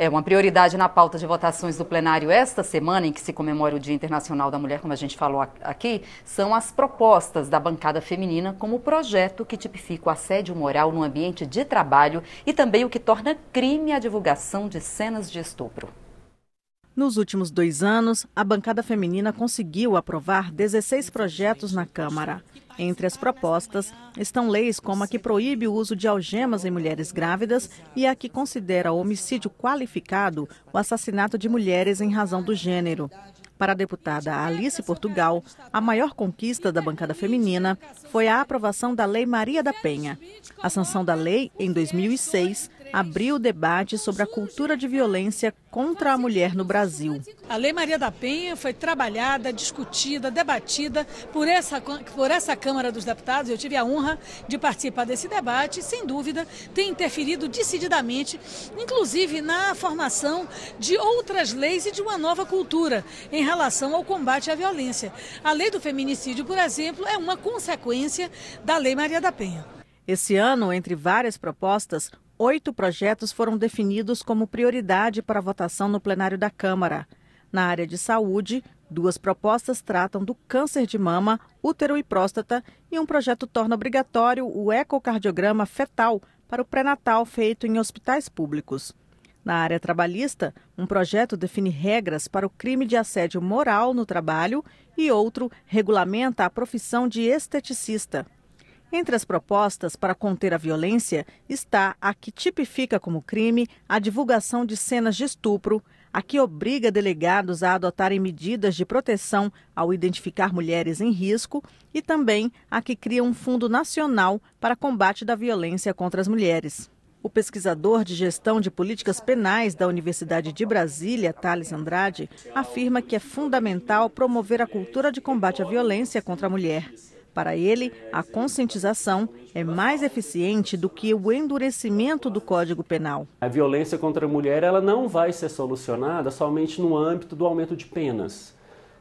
É uma prioridade na pauta de votações do plenário esta semana, em que se comemora o Dia Internacional da Mulher, como a gente falou aqui, são as propostas da bancada feminina como o projeto que tipifica o assédio moral no ambiente de trabalho e também o que torna crime a divulgação de cenas de estupro. Nos últimos dois anos, a bancada feminina conseguiu aprovar 16 projetos na Câmara. Entre as propostas estão leis como a que proíbe o uso de algemas em mulheres grávidas e a que considera homicídio qualificado o assassinato de mulheres em razão do gênero. Para a deputada Alice Portugal, a maior conquista da bancada feminina foi a aprovação da Lei Maria da Penha. A sanção da lei, em 2006, abriu o debate sobre a cultura de violência contra a mulher no Brasil. A Lei Maria da Penha foi trabalhada, discutida, debatida por essa, por essa Câmara dos Deputados. Eu tive a honra de participar desse debate. Sem dúvida, tem interferido decididamente, inclusive na formação de outras leis e de uma nova cultura em relação ao combate à violência. A lei do feminicídio, por exemplo, é uma consequência da Lei Maria da Penha. Esse ano, entre várias propostas, oito projetos foram definidos como prioridade para votação no plenário da Câmara. Na área de saúde, duas propostas tratam do câncer de mama, útero e próstata, e um projeto torna obrigatório o ecocardiograma fetal para o pré-natal feito em hospitais públicos. Na área trabalhista, um projeto define regras para o crime de assédio moral no trabalho e outro regulamenta a profissão de esteticista. Entre as propostas para conter a violência está a que tipifica como crime a divulgação de cenas de estupro, a que obriga delegados a adotarem medidas de proteção ao identificar mulheres em risco e também a que cria um fundo nacional para combate da violência contra as mulheres. O pesquisador de gestão de políticas penais da Universidade de Brasília, Thales Andrade, afirma que é fundamental promover a cultura de combate à violência contra a mulher. Para ele, a conscientização é mais eficiente do que o endurecimento do Código Penal. A violência contra a mulher ela não vai ser solucionada somente no âmbito do aumento de penas.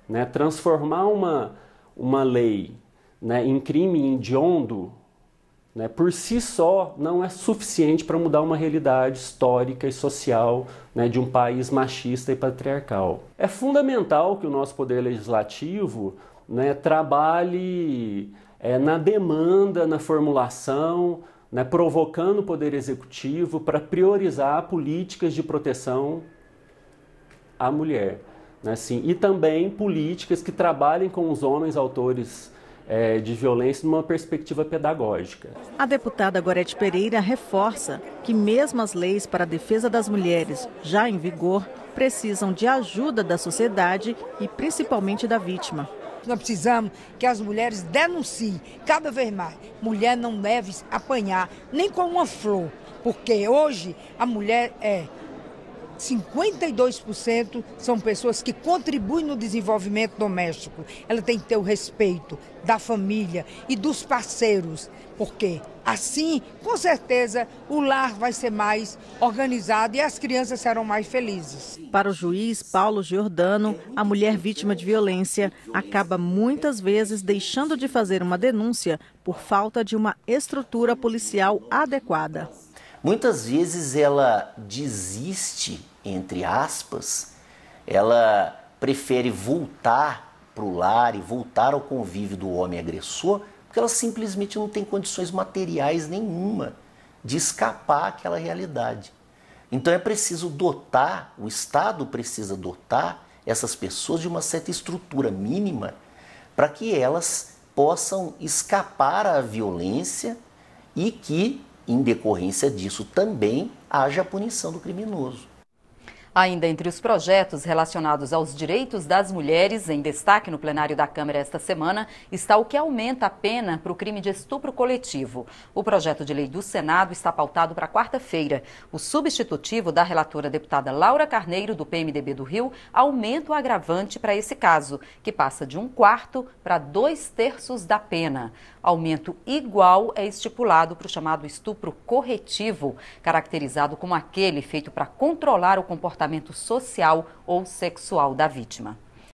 Né? Transformar uma, uma lei né, em crime hediondo né, por si só não é suficiente para mudar uma realidade histórica e social né, de um país machista e patriarcal. É fundamental que o nosso poder legislativo né, trabalhe é, na demanda, na formulação, né, provocando o Poder Executivo para priorizar políticas de proteção à mulher. Né, assim, e também políticas que trabalhem com os homens autores é, de violência numa perspectiva pedagógica. A deputada Gorete Pereira reforça que, mesmo as leis para a defesa das mulheres já em vigor, precisam de ajuda da sociedade e principalmente da vítima. Nós precisamos que as mulheres denunciem cada vez mais. Mulher não deve apanhar nem com uma flor, porque hoje a mulher é 52% são pessoas que contribuem no desenvolvimento doméstico. Ela tem que ter o respeito da família e dos parceiros, porque assim, com certeza, o lar vai ser mais organizado e as crianças serão mais felizes. Para o juiz Paulo Giordano, a mulher vítima de violência acaba muitas vezes deixando de fazer uma denúncia por falta de uma estrutura policial adequada. Muitas vezes ela desiste, entre aspas, ela prefere voltar para o lar e voltar ao convívio do homem agressor, porque ela simplesmente não tem condições materiais nenhuma de escapar àquela realidade. Então é preciso dotar, o Estado precisa dotar essas pessoas de uma certa estrutura mínima para que elas possam escapar à violência e que em decorrência disso também haja a punição do criminoso. Ainda entre os projetos relacionados aos direitos das mulheres, em destaque no plenário da Câmara esta semana, está o que aumenta a pena para o crime de estupro coletivo. O projeto de lei do Senado está pautado para quarta-feira. O substitutivo da relatora deputada Laura Carneiro, do PMDB do Rio, aumenta o agravante para esse caso, que passa de um quarto para dois terços da pena. Aumento igual é estipulado para o chamado estupro corretivo, caracterizado como aquele feito para controlar o comportamento comportamento social ou sexual da vítima.